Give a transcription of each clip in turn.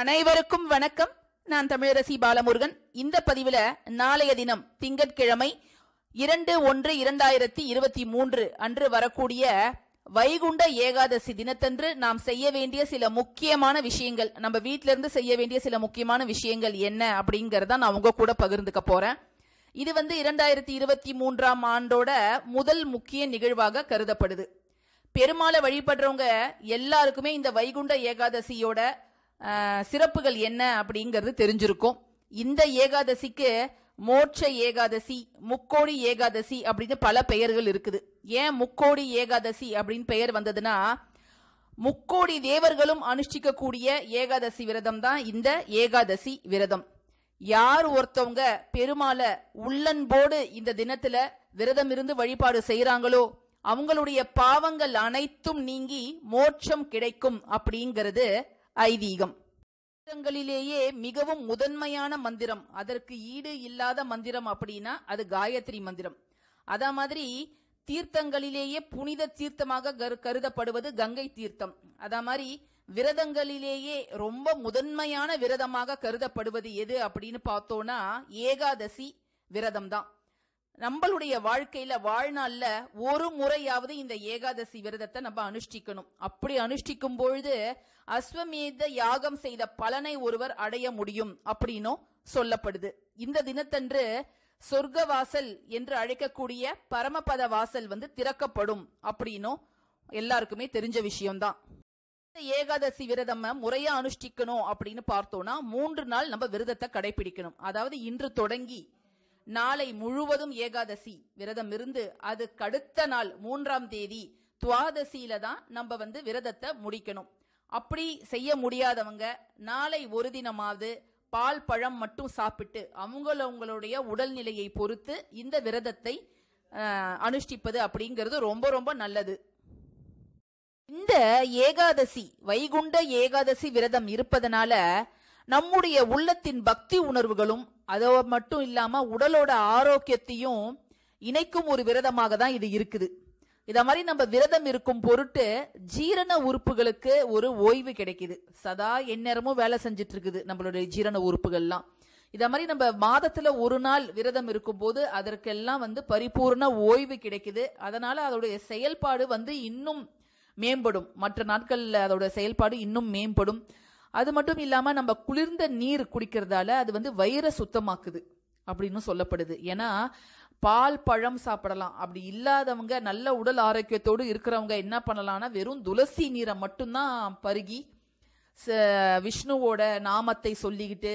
அனைவருக்கும் வணக்கம் நான் தமிழரசி பாலமுருகன் இந்த பதிவில் நாளைய தினம் திங்கட்கிழமை இரண்டு ஒன்று இரண்டாயிரத்தி இருபத்தி மூன்று அன்று வரக்கூடிய வைகுண்ட ஏகாதசி தினத்தன்று நாம் செய்ய வேண்டிய சில முக்கியமான விஷயங்கள் நம்ம வீட்டில இருந்து செய்ய வேண்டிய சில முக்கியமான விஷயங்கள் என்ன அப்படிங்கறத நான் உங்க கூட பகிர்ந்துக்க போறேன் இது வந்து இரண்டாயிரத்தி இருபத்தி மூன்றாம் ஆண்டோட முதல் முக்கிய நிகழ்வாக கருதப்படுது பெருமாளை வழிபடுறவங்க எல்லாருக்குமே இந்த வைகுண்ட ஏகாதசியோட சிறப்புகள் என்ன அப்படிங்கிறது தெரிஞ்சிருக்கும் இந்த ஏகாதசிக்கு மோட்ச ஏகாதசி முக்கோடி ஏகாதசி அப்படின்னு பல பெயர்கள் இருக்குது ஏன் முக்கோடி ஏகாதசி அப்படின்னு பெயர் வந்ததுன்னா முக்கோடி தேவர்களும் அனுஷ்டிக்கக்கூடிய ஏகாதசி விரதம் தான் இந்த ஏகாதசி விரதம் யார் ஒருத்தவங்க பெருமாளை உள்ளன்போடு இந்த தினத்துல விரதம் இருந்து வழிபாடு செய்யறாங்களோ அவங்களுடைய பாவங்கள் அனைத்தும் நீங்கி மோட்சம் கிடைக்கும் அப்படிங்கிறது ஐதீகம் மந்திரங்களிலேயே மிகவும் முதன்மையான மந்திரம் அதற்கு ஈடு இல்லாத மந்திரம் அப்படின்னா அது காயத்ரி மந்திரம் அத மாதிரி தீர்த்தங்களிலேயே புனித தீர்த்தமாக கருதப்படுவது கங்கை தீர்த்தம் அத மாதிரி விரதங்களிலேயே ரொம்ப முதன்மையான விரதமாக கருதப்படுவது எது அப்படின்னு பார்த்தோம்னா ஏகாதசி விரதம் தான் நம்மளுடைய வாழ்க்கையில வாழ்நாள்ல ஒரு முறையாவது இந்த ஏகாதசி விரதத்தை நம்ம அனுஷ்டிக்கணும் அப்படி அனுஷ்டிக்கும் பொழுது அஸ்வமேத யாகம் செய்த பலனை ஒருவர் அடைய முடியும் அப்படின்னும் சொல்லப்படுது இந்த தினத்தன்று சொர்க்க வாசல் என்று அழைக்கக்கூடிய பரமபத வாசல் வந்து திறக்கப்படும் அப்படின்னும் எல்லாருக்குமே தெரிஞ்ச விஷயம்தான் ஏகாதசி விரதம் முறையா அனுஷ்டிக்கணும் அப்படின்னு பார்த்தோம்னா மூன்று நாள் நம்ம விரதத்தை கடைபிடிக்கணும் அதாவது இன்று தொடங்கி நாளை முழுவதும் ஏகாதசி விரதம் இருந்து அது கடுத்த நாள் மூன்றாம் தேதி துவாதசியில தான் நம்ம வந்து விரதத்தை முடிக்கணும் அப்படி செய்ய முடியாதவங்க நாளை ஒரு தினமாவது பால் பழம் மட்டும் சாப்பிட்டு அவங்களவங்களுடைய உடல்நிலையை பொறுத்து இந்த விரதத்தை அனுஷ்டிப்பது அப்படிங்கிறது ரொம்ப ரொம்ப நல்லது இந்த ஏகாதசி வைகுண்ட ஏகாதசி விரதம் இருப்பதனால நம்முடைய உள்ளத்தின் பக்தி உணர்வுகளும் அதோ மட்டும் இல்லாம உடலோட ஆரோக்கியத்தையும் இணைக்கும் ஒரு விரதமாக தான் இது இருக்குது இத மாதிரி நம்ம விரதம் இருக்கும் பொருட்டு ஜீரண உறுப்புகளுக்கு ஒரு ஓய்வு கிடைக்குது சதா எந்நேரமும் வேலை செஞ்சிட்டு இருக்குது நம்மளுடைய ஜீரண உறுப்புகள்லாம் இத மாதிரி நம்ம மாதத்துல ஒரு நாள் விரதம் இருக்கும் போது அதற்கெல்லாம் வந்து பரிபூர்ண ஓய்வு கிடைக்குது அதனால அதோடைய செயல்பாடு வந்து இன்னும் மேம்படும் மற்ற நாட்கள்ல அதோட செயல்பாடு இன்னும் மேம்படும் அது மட்டும் இல்லாமல் நம்ம குளிர்ந்த நீர் குடிக்கிறதால அது வந்து வயிற சுத்தமாக்குது அப்படின்னு சொல்லப்படுது ஏன்னா பால் பழம் சாப்பிடலாம் அப்படி இல்லாதவங்க நல்ல உடல் ஆரோக்கியத்தோடு இருக்கிறவங்க என்ன பண்ணலாம்னா வெறும் துளசி நீரை மட்டும்தான் பருகி விஷ்ணுவோட நாமத்தை சொல்லிக்கிட்டு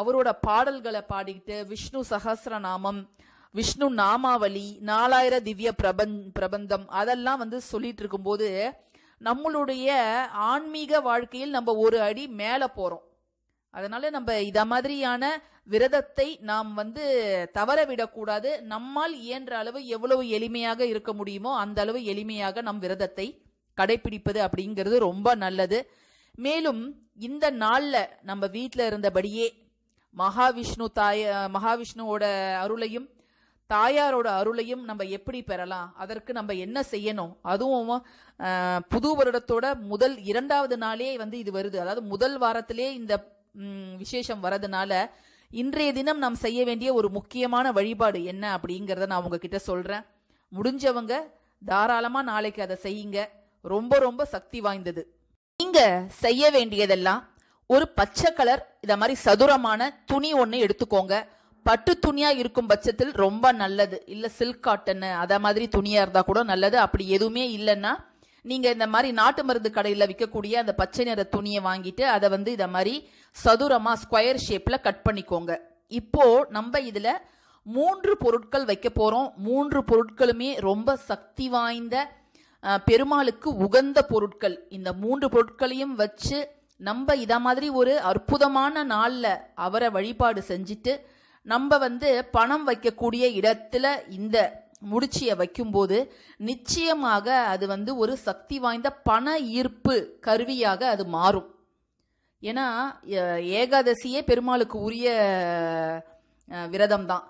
அவரோட பாடல்களை பாடிக்கிட்டு விஷ்ணு சகசிர நாமம் விஷ்ணு நாமாவளி நாலாயிர திவ்ய பிரபந் பிரபந்தம் அதெல்லாம் வந்து சொல்லிட்டு இருக்கும்போது நம்மளுடைய ஆன்மீக வாழ்க்கையில் நம்ம ஒரு அடி மேலே போகிறோம் அதனால நம்ம இத மாதிரியான விரதத்தை நாம் வந்து தவற விடக்கூடாது நம்மால் இயன்ற அளவு எவ்வளவு எளிமையாக இருக்க முடியுமோ அந்த அளவு எளிமையாக நம் விரதத்தை கடைபிடிப்பது அப்படிங்கிறது ரொம்ப நல்லது மேலும் இந்த நாளில் நம்ம வீட்டில் இருந்தபடியே மகாவிஷ்ணு தாய மகாவிஷ்ணுவோட அருளையும் தாயாரோட அருளையும் நம்ம எப்படி பெறலாம் அதற்கு நம்ம என்ன செய்யணும் அதுவும் புது வருடத்தோட முதல் இரண்டாவது நாளே வந்து இது வருது அதாவது முதல் வாரத்திலே இந்த விசேஷம் வரதுனால இன்றைய தினம் நாம் செய்ய வேண்டிய ஒரு முக்கியமான வழிபாடு என்ன அப்படிங்கிறத நான் உங்ககிட்ட சொல்றேன் முடிஞ்சவங்க தாராளமா நாளைக்கு அதை செய்யுங்க ரொம்ப ரொம்ப சக்தி வாய்ந்தது நீங்க செய்ய வேண்டியதெல்லாம் ஒரு பச்சை கலர் இத மாதிரி சதுரமான துணி ஒன்று எடுத்துக்கோங்க பட்டு துணியாக இருக்கும் பட்சத்தில் ரொம்ப நல்லது இல்லை சில்க் காட்டனு அதை மாதிரி துணியாக இருந்தால் கூட நல்லது அப்படி எதுவுமே இல்லைன்னா நீங்கள் இந்த மாதிரி நாட்டு மருந்து கடையில் விற்கக்கூடிய அந்த பச்சை நிற துணியை வாங்கிட்டு அதை வந்து இதை மாதிரி சதுரமாக ஸ்கொயர் ஷேப்பில் கட் பண்ணிக்கோங்க இப்போ நம்ம இதில் மூன்று பொருட்கள் வைக்க போகிறோம் மூன்று பொருட்களுமே ரொம்ப சக்தி வாய்ந்த பெருமாளுக்கு உகந்த பொருட்கள் இந்த மூன்று பொருட்களையும் வச்சு நம்ம இதை மாதிரி ஒரு அற்புதமான நாளில் அவரை வழிபாடு செஞ்சுட்டு நம்ம வந்து பணம் வைக்கக்கூடிய இடத்துல இந்த முடிச்சியை வைக்கும்போது நிச்சயமாக அது வந்து ஒரு சக்தி வாய்ந்த பண ஈர்ப்பு கருவியாக அது மாறும் ஏன்னா ஏகாதசியே பெருமாளுக்கு உரிய விரதம் தான்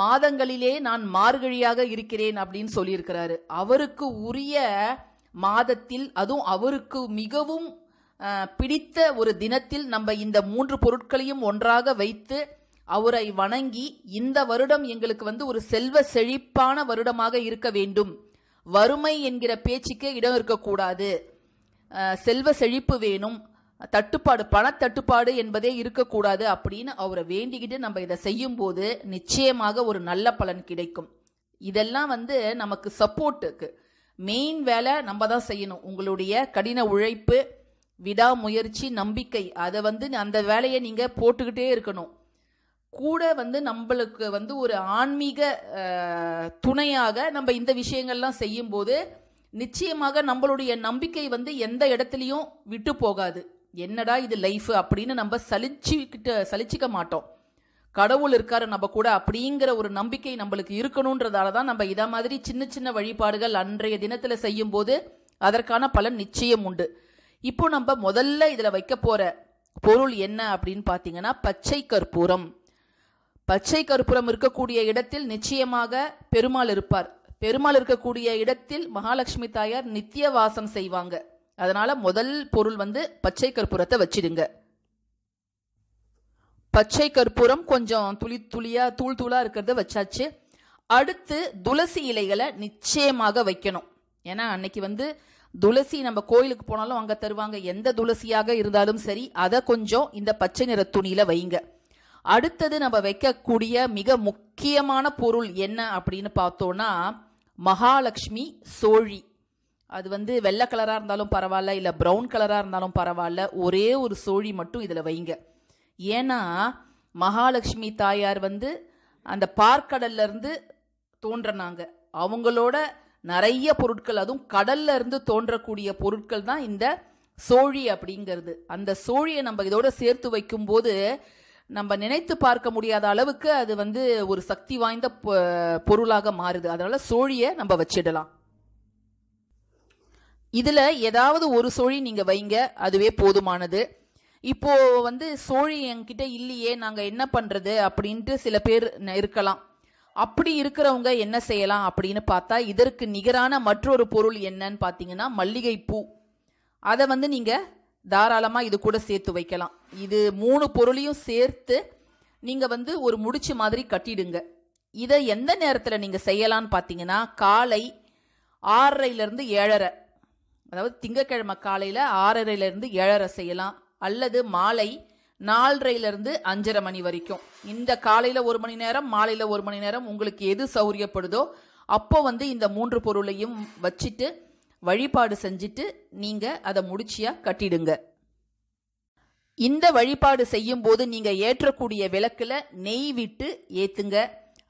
மாதங்களிலே நான் மார்கழியாக இருக்கிறேன் அப்படின்னு சொல்லியிருக்கிறாரு அவருக்கு உரிய மாதத்தில் அதுவும் அவருக்கு மிகவும் பிடித்த ஒரு தினத்தில் நம்ம இந்த மூன்று பொருட்களையும் ஒன்றாக வைத்து அவரை வணங்கி இந்த வருடம் எங்களுக்கு வந்து ஒரு செல்வ செழிப்பான வருடமாக இருக்க வேண்டும் வறுமை என்கிற பேச்சுக்கே இடம் இருக்கக்கூடாது செல்வ செழிப்பு வேணும் தட்டுப்பாடு பணத்தட்டுப்பாடு என்பதே இருக்கக்கூடாது அப்படின்னு அவரை வேண்டிக்கிட்டு நம்ம இதை செய்யும்போது நிச்சயமாக ஒரு நல்ல பலன் கிடைக்கும் இதெல்லாம் வந்து நமக்கு சப்போர்ட்டுக்கு மெயின் வேலை நம்ம தான் செய்யணும் உங்களுடைய கடின உழைப்பு விடாமுயற்சி நம்பிக்கை அதை வந்து அந்த வேலையை நீங்கள் போட்டுக்கிட்டே இருக்கணும் கூட வந்து நம்மளுக்கு வந்து ஒரு ஆன்மீக துணையாக நம்ம இந்த விஷயங்கள்லாம் செய்யும்போது நிச்சயமாக நம்மளுடைய நம்பிக்கை வந்து எந்த இடத்துலையும் விட்டு போகாது என்னடா இது லைஃப் அப்படின்னு நம்ம சலிச்சுக்கிட்ட சலிச்சிக்க மாட்டோம் கடவுள் இருக்காரு நம்ம கூட அப்படிங்கிற ஒரு நம்பிக்கை நம்மளுக்கு இருக்கணுன்றதால தான் நம்ம இதை மாதிரி சின்ன சின்ன வழிபாடுகள் அன்றைய தினத்தில் செய்யும்போது அதற்கான பலன் நிச்சயம் உண்டு இப்போ நம்ம முதல்ல இதில் வைக்க போகிற பொருள் என்ன அப்படின்னு பார்த்தீங்கன்னா பச்சை கற்பூரம் பச்சை கற்பூரம் இருக்கக்கூடிய இடத்தில் நிச்சயமாக பெருமாள் இருப்பார் பெருமாள் இருக்கக்கூடிய இடத்தில் மகாலட்சுமி தாயார் நித்திய வாசம் செய்வாங்க அதனால முதல் பொருள் வந்து பச்சை கற்பூரத்தை வச்சிடுங்க பச்சை கற்பூரம் கொஞ்சம் துளி துளியா தூள் தூளா இருக்கிறத வச்சாச்சு அடுத்து துளசி இலைகளை நிச்சயமாக வைக்கணும் ஏன்னா அன்னைக்கு வந்து துளசி நம்ம கோயிலுக்கு போனாலும் அங்க தருவாங்க எந்த துளசியாக இருந்தாலும் சரி அதை கொஞ்சம் இந்த பச்சை நிற துணியில வைங்க அடுத்தது நம்ம வைக்கக்கூடிய மிக முக்கியமான பொருள் என்ன அப்படின்னு பார்த்தோன்னா மகாலட்சுமி சோழி அது வந்து வெள்ளை கலராக இருந்தாலும் பரவாயில்ல இல்லை ப்ரௌன் கலராக இருந்தாலும் பரவாயில்ல ஒரே ஒரு சோழி மட்டும் இதில் வைங்க ஏன்னா மகாலட்சுமி தாயார் வந்து அந்த பார்க்கடல்லேருந்து தோன்றினாங்க அவங்களோட நிறைய பொருட்கள் அதுவும் கடல்ல இருந்து தோன்றக்கூடிய பொருட்கள் தான் இந்த சோழி அப்படிங்கிறது அந்த சோழியை நம்ம இதோட சேர்த்து வைக்கும்போது நம்ம நினைத்து பார்க்க முடியாத அளவுக்கு அது வந்து ஒரு சக்தி வாய்ந்த பொருளாக மாறுது அதனால சோழியை நம்ம வச்சிடலாம் இதில் ஏதாவது ஒரு சோழி நீங்கள் வைங்க அதுவே போதுமானது இப்போ வந்து சோழி என்கிட்ட இல்லையே நாங்கள் என்ன பண்ணுறது அப்படின்ட்டு சில பேர் இருக்கலாம் அப்படி இருக்கிறவங்க என்ன செய்யலாம் அப்படின்னு பார்த்தா இதற்கு நிகரான மற்றொரு பொருள் என்னன்னு பார்த்தீங்கன்னா மல்லிகைப்பூ அதை வந்து நீங்கள் தாராளமாக இது கூட சேர்த்து வைக்கலாம் இது மூணு பொருளையும் சேர்த்து நீங்கள் வந்து ஒரு முடிச்சு மாதிரி கட்டிடுங்க இதை எந்த நேரத்தில் நீங்கள் செய்யலான்னு பார்த்தீங்கன்னா காலை ஆறரைலேருந்து ஏழரை அதாவது திங்கக்கிழமை காலையில் ஆறரைலேருந்து ஏழரை செய்யலாம் அல்லது மாலை நாலரைலேருந்து அஞ்சரை மணி வரைக்கும் இந்த காலையில் ஒரு மணி நேரம் மாலையில் ஒரு மணி நேரம் உங்களுக்கு எது சௌரியப்படுதோ அப்போ வந்து இந்த மூன்று பொருளையும் வச்சுட்டு வழிபாடு செஞ்சுட்டு நீங்கள் அதை முடிச்சியாக கட்டிடுங்க இந்த வழிபாடு செய்யும் போது நீங்க ஏற்றக்கூடிய விளக்குல நெய் விட்டு ஏத்துங்க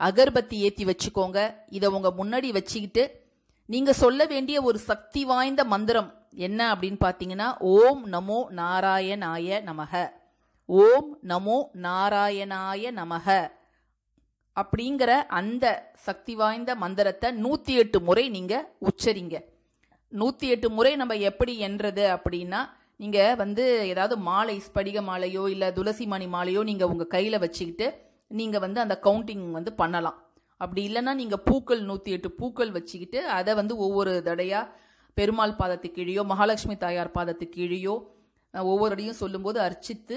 அகர்பத்தி ஏத்தி வச்சுக்கோங்க இதை உங்க முன்னாடி வச்சுக்கிட்டு நீங்க சொல்ல வேண்டிய ஒரு சக்தி வாய்ந்த மந்திரம் என்ன அப்படின்னு பாத்தீங்கன்னா ஓம் நமோ நாராயணாய நமக ஓம் நமோ நாராயணாய நமக அப்படிங்கிற அந்த சக்தி வாய்ந்த மந்திரத்தை நூத்தி எட்டு முறை நீங்க உச்சரிங்க நூற்றி எட்டு முறை நம்ம எப்படி என்றது அப்படின்னா நீங்கள் வந்து ஏதாவது மாலை ஸ்படிக மாலையோ இல்லை துளசி மணி மாலையோ நீங்கள் உங்கள் கையில் வச்சுக்கிட்டு நீங்கள் வந்து அந்த கவுண்டிங் வந்து பண்ணலாம் அப்படி இல்லைன்னா நீங்கள் பூக்கள் நூற்றி எட்டு பூக்கள் வச்சுக்கிட்டு அதை வந்து ஒவ்வொரு தடையாக பெருமாள் பாதத்துக்கு கீழேயோ மகாலட்சுமி தாயார் பாதத்துக்கு கீழேயோ ஒவ்வொரு அடியும் சொல்லும்போது அர்ச்சித்து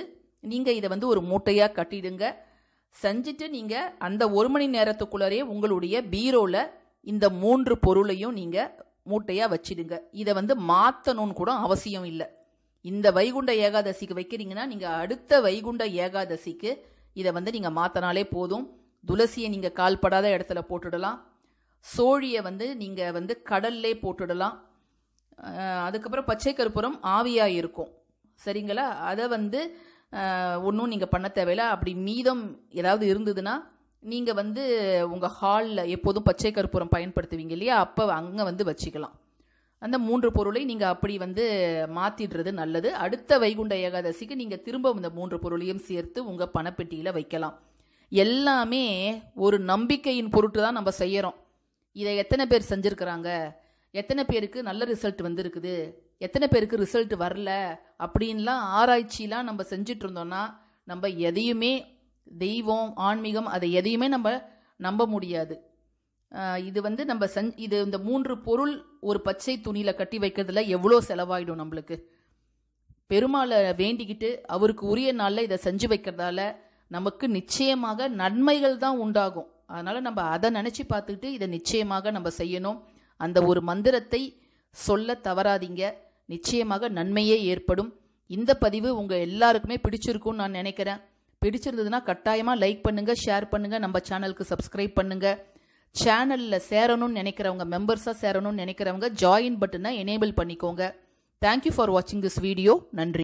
நீங்கள் இதை வந்து ஒரு மூட்டையாக கட்டிடுங்க செஞ்சுட்டு நீங்கள் அந்த ஒரு மணி நேரத்துக்குள்ளரே உங்களுடைய பீரோவில் இந்த மூன்று பொருளையும் நீங்கள் மூட்டையாக வச்சிடுங்க இதை வந்து மாற்றணும்னு கூட அவசியம் இல்லை இந்த வைகுண்ட ஏகாதசிக்கு வைக்கிறீங்கன்னா நீங்கள் அடுத்த வைகுண்ட ஏகாதசிக்கு இதை வந்து நீங்கள் மாற்றினாலே போதும் துளசியை நீங்கள் கால்படாத இடத்துல போட்டுடலாம் சோழியை வந்து நீங்கள் வந்து கடல்லே போட்டுடலாம் அதுக்கப்புறம் பச்சை கருப்புரம் ஆவியாக இருக்கும் சரிங்களா அதை வந்து ஒன்றும் நீங்கள் பண்ண தேவையில்லை அப்படி மீதம் ஏதாவது இருந்ததுன்னா நீங்கள் வந்து உங்கள் ஹாலில் எப்போதும் பச்சை கற்பூரம் பயன்படுத்துவீங்க இல்லையா அப்போ அங்கே வந்து வச்சுக்கலாம் அந்த மூன்று பொருளை நீங்கள் அப்படி வந்து மாற்றிடுறது நல்லது அடுத்த வைகுண்ட ஏகாதசிக்கு நீங்கள் திரும்ப இந்த மூன்று பொருளையும் சேர்த்து உங்கள் பணப்பெட்டியில் வைக்கலாம் எல்லாமே ஒரு நம்பிக்கையின் பொருட்டு தான் நம்ம செய்கிறோம் இதை எத்தனை பேர் செஞ்சுருக்கிறாங்க எத்தனை பேருக்கு நல்ல ரிசல்ட் வந்திருக்குது எத்தனை பேருக்கு ரிசல்ட் வரல அப்படின்லாம் ஆராய்ச்சிலாம் நம்ம செஞ்சிட்ருந்தோன்னா நம்ம எதையுமே தெய்வம் ஆன்மீகம் அதை எதையுமே நம்ம நம்ப முடியாது இது வந்து நம்ம சஞ் இது இந்த மூன்று பொருள் ஒரு பச்சை துணியில் கட்டி வைக்கிறதுல எவ்வளோ செலவாயிடும் நம்மளுக்கு பெருமாளை வேண்டிக்கிட்டு அவருக்கு உரிய நாளில் இதை செஞ்சு வைக்கிறதால நமக்கு நிச்சயமாக நன்மைகள் தான் உண்டாகும் அதனால் நம்ம அதை நினச்சி பார்த்துக்கிட்டு இதை நிச்சயமாக நம்ம செய்யணும் அந்த ஒரு மந்திரத்தை சொல்ல தவறாதீங்க நிச்சயமாக நன்மையே ஏற்படும் இந்த பதிவு உங்கள் எல்லாருக்குமே பிடிச்சிருக்கும்னு நான் நினைக்கிறேன் பிடிச்சிருந்ததுன்னா கட்டாயமாக லைக் பண்ணுங்கள் ஷேர் பண்ணுங்கள் நம்ம சேனலுக்கு சப்ஸ்கிரைப் பண்ணுங்கள் சேனலில் சேரணும்னு நினைக்கிறவங்க மெம்பர்ஸாக சேரணும்னு நினைக்கிறவங்க ஜாயின் பட்டனை எனேபிள் பண்ணிக்கோங்க தேங்க்யூ ஃபார் வாட்சிங் திஸ் வீடியோ நன்றி